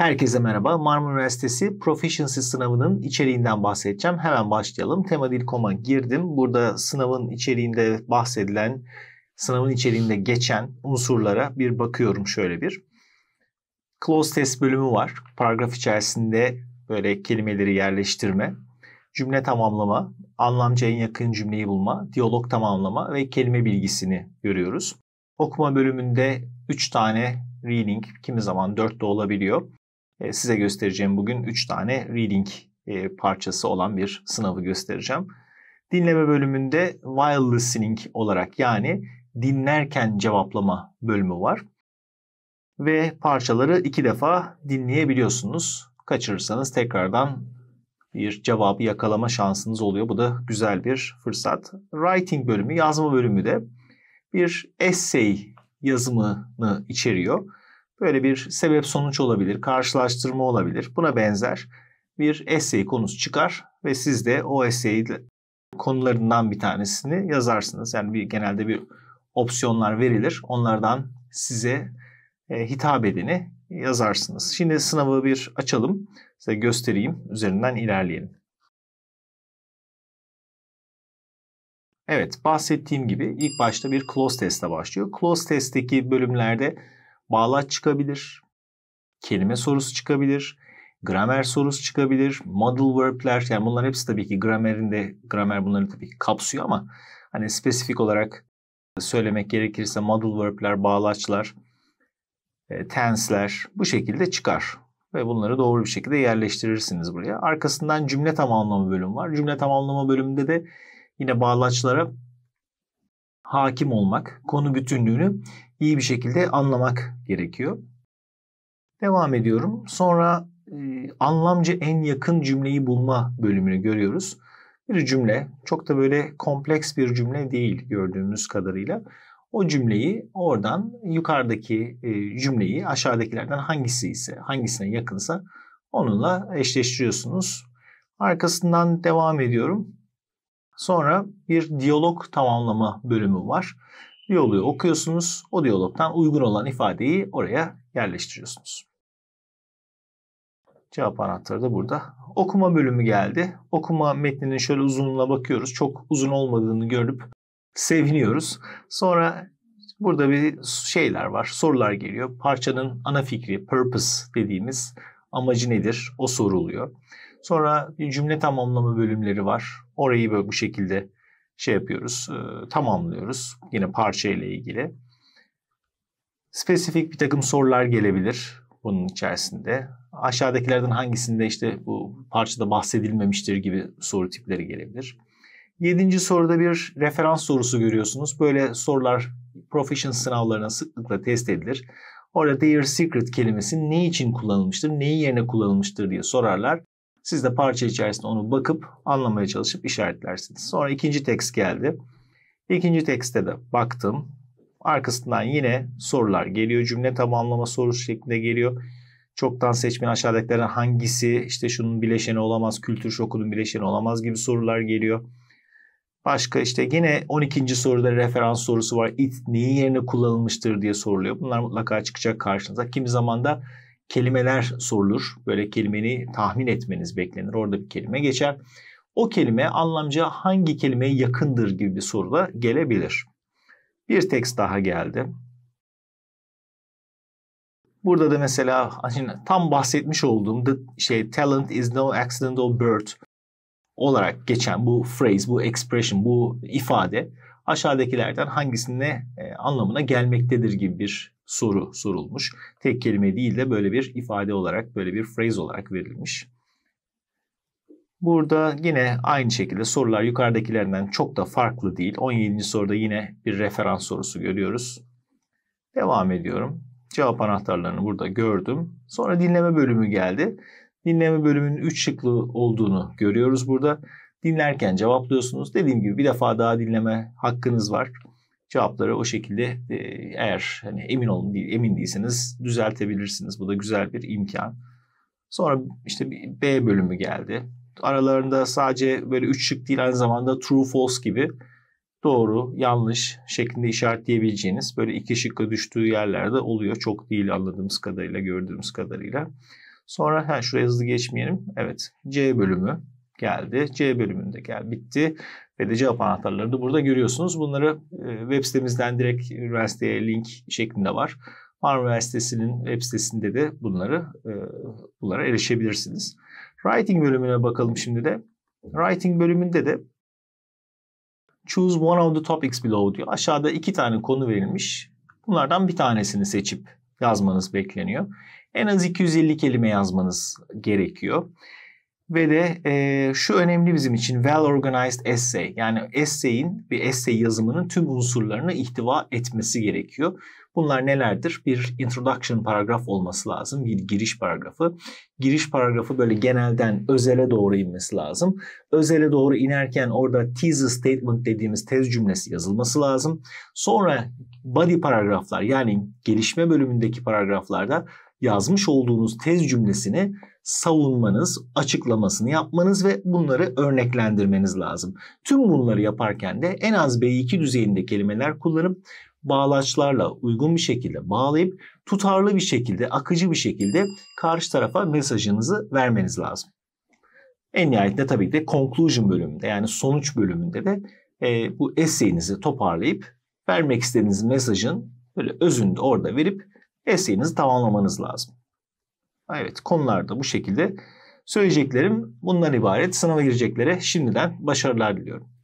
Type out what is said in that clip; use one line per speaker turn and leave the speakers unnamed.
Herkese merhaba. Marmara Üniversitesi Proficiency sınavının içeriğinden bahsedeceğim. Hemen başlayalım. Tema Temadil.com'a girdim. Burada sınavın içeriğinde bahsedilen, sınavın içeriğinde geçen unsurlara bir bakıyorum şöyle bir. Close test bölümü var. Paragraf içerisinde böyle kelimeleri yerleştirme, cümle tamamlama, anlamca en yakın cümleyi bulma, diyalog tamamlama ve kelime bilgisini görüyoruz. Okuma bölümünde 3 tane reading, kimi zaman 4 de olabiliyor e, size göstereceğim bugün 3 tane reading e, parçası olan bir sınavı göstereceğim. Dinleme bölümünde while listening olarak yani dinlerken cevaplama bölümü var. Ve parçaları iki defa dinleyebiliyorsunuz. Kaçırırsanız tekrardan bir cevabı yakalama şansınız oluyor. Bu da güzel bir fırsat. Writing bölümü, yazma bölümü de bir essay yazımını içeriyor. Böyle bir sebep sonuç olabilir, karşılaştırma olabilir. Buna benzer bir essay konusu çıkar ve siz de o essay konularından bir tanesini yazarsınız. Yani bir, genelde bir opsiyonlar verilir. Onlardan size e, hitap edeni yazarsınız. Şimdi sınavı bir açalım. Size göstereyim. Üzerinden ilerleyelim. Evet bahsettiğim gibi ilk başta bir close testle başlıyor. Close testteki bölümlerde bağlaç çıkabilir, kelime sorusu çıkabilir, gramer sorusu çıkabilir, model verb'ler yani bunlar hepsi tabii ki gramerinde gramer bunları tabii ki kapsıyor ama hani spesifik olarak söylemek gerekirse model verb'ler, bağlaçlar, e, tenseler bu şekilde çıkar ve bunları doğru bir şekilde yerleştirirsiniz buraya. Arkasından cümle tamamlama bölümü var. Cümle tamamlama bölümünde de yine bağlaçlara hakim olmak, konu bütünlüğünü iyi bir şekilde anlamak gerekiyor. Devam ediyorum. Sonra e, anlamca en yakın cümleyi bulma bölümünü görüyoruz. Bir cümle, çok da böyle kompleks bir cümle değil gördüğümüz kadarıyla. O cümleyi oradan yukarıdaki e, cümleyi aşağıdakilerden hangisi ise, hangisine yakınsa onunla eşleştiriyorsunuz. Arkasından devam ediyorum. Sonra bir diyalog tamamlama bölümü var. Diyaloğu okuyorsunuz. O diyalogtan uygun olan ifadeyi oraya yerleştiriyorsunuz. Cevap anahtarı da burada. Okuma bölümü geldi. Okuma metninin şöyle uzunluğuna bakıyoruz. Çok uzun olmadığını görüp seviniyoruz. Sonra burada bir şeyler var. Sorular geliyor. Parçanın ana fikri, purpose dediğimiz amacı nedir? O soruluyor. Sonra cümle tamamlama bölümleri var. Orayı böyle bu şekilde şey yapıyoruz, e, tamamlıyoruz. Yine parça ile ilgili. Spesifik bir takım sorular gelebilir bunun içerisinde. Aşağıdakilerden hangisinde işte bu parçada bahsedilmemiştir gibi soru tipleri gelebilir. Yedinci soruda bir referans sorusu görüyorsunuz. Böyle sorular profession sınavlarına sıklıkla test edilir. Orada their secret kelimesi ne için kullanılmıştır, neyin yerine kullanılmıştır diye sorarlar. Siz de parça içerisinde onu bakıp anlamaya çalışıp işaretlersiniz. Sonra ikinci tekst geldi. İkinci tekste de baktım. Arkasından yine sorular geliyor. Cümle tamamlama sorusu şeklinde geliyor. Çoktan seçmen aşağıdakilerin hangisi işte şunun bileşeni olamaz, kültür şokunun bileşeni olamaz gibi sorular geliyor. Başka işte yine 12. soruda referans sorusu var. It neyin yerine kullanılmıştır diye soruluyor. Bunlar mutlaka çıkacak karşınıza. Kimi zaman da kelimeler sorulur. Böyle kelimeni tahmin etmeniz beklenir. Orada bir kelime geçer. O kelime anlamca hangi kelimeye yakındır gibi bir soru da gelebilir. Bir tekst daha geldi. Burada da mesela hani tam bahsetmiş olduğum the şey talent is no accidental birth olarak geçen bu phrase, bu expression, bu ifade aşağıdakilerden hangisine e, anlamına gelmektedir gibi bir soru sorulmuş. Tek kelime değil de böyle bir ifade olarak, böyle bir phrase olarak verilmiş. Burada yine aynı şekilde sorular yukarıdakilerinden çok da farklı değil. 17. soruda yine bir referans sorusu görüyoruz. Devam ediyorum. Cevap anahtarlarını burada gördüm. Sonra dinleme bölümü geldi. Dinleme bölümünün 3 şıklı olduğunu görüyoruz burada dinlerken cevaplıyorsunuz. Dediğim gibi bir defa daha dinleme hakkınız var. Cevapları o şekilde e, eğer hani emin olun değil, emin değilseniz düzeltebilirsiniz. Bu da güzel bir imkan. Sonra işte bir B bölümü geldi. Aralarında sadece böyle üç şık değil aynı zamanda true false gibi doğru, yanlış şeklinde işaretleyebileceğiniz böyle iki şıkka düştüğü yerlerde oluyor. Çok değil anladığımız kadarıyla, gördüğümüz kadarıyla. Sonra ha, şuraya hızlı geçmeyelim. Evet, C bölümü geldi. C bölümünde geldi bitti. Ve de cevap anahtarları da burada görüyorsunuz. Bunları e, web sitemizden direkt üniversiteye link şeklinde var. Marmara Üniversitesi'nin web sitesinde de bunları e, bunlara erişebilirsiniz. Writing bölümüne bakalım şimdi de. Writing bölümünde de Choose one of the topics below diyor. Aşağıda iki tane konu verilmiş. Bunlardan bir tanesini seçip yazmanız bekleniyor. En az 250 kelime yazmanız gerekiyor ve de e, şu önemli bizim için well organized essay yani essay'in bir essay yazımının tüm unsurlarını ihtiva etmesi gerekiyor. Bunlar nelerdir? Bir introduction paragraf olması lazım. Bir giriş paragrafı. Giriş paragrafı böyle genelden özele doğru inmesi lazım. Özele doğru inerken orada thesis statement dediğimiz tez cümlesi yazılması lazım. Sonra body paragraflar yani gelişme bölümündeki paragraflarda yazmış olduğunuz tez cümlesini savunmanız, açıklamasını yapmanız ve bunları örneklendirmeniz lazım. Tüm bunları yaparken de en az B2 düzeyinde kelimeler kullanıp bağlaçlarla uygun bir şekilde bağlayıp tutarlı bir şekilde, akıcı bir şekilde karşı tarafa mesajınızı vermeniz lazım. En nihayetinde tabii ki de conclusion bölümünde yani sonuç bölümünde de e, bu essayinizi toparlayıp vermek istediğiniz mesajın böyle özünde orada verip eseğinizi tamamlamanız lazım. Evet konularda bu şekilde söyleyeceklerim bundan ibaret. Sınava gireceklere şimdiden başarılar diliyorum.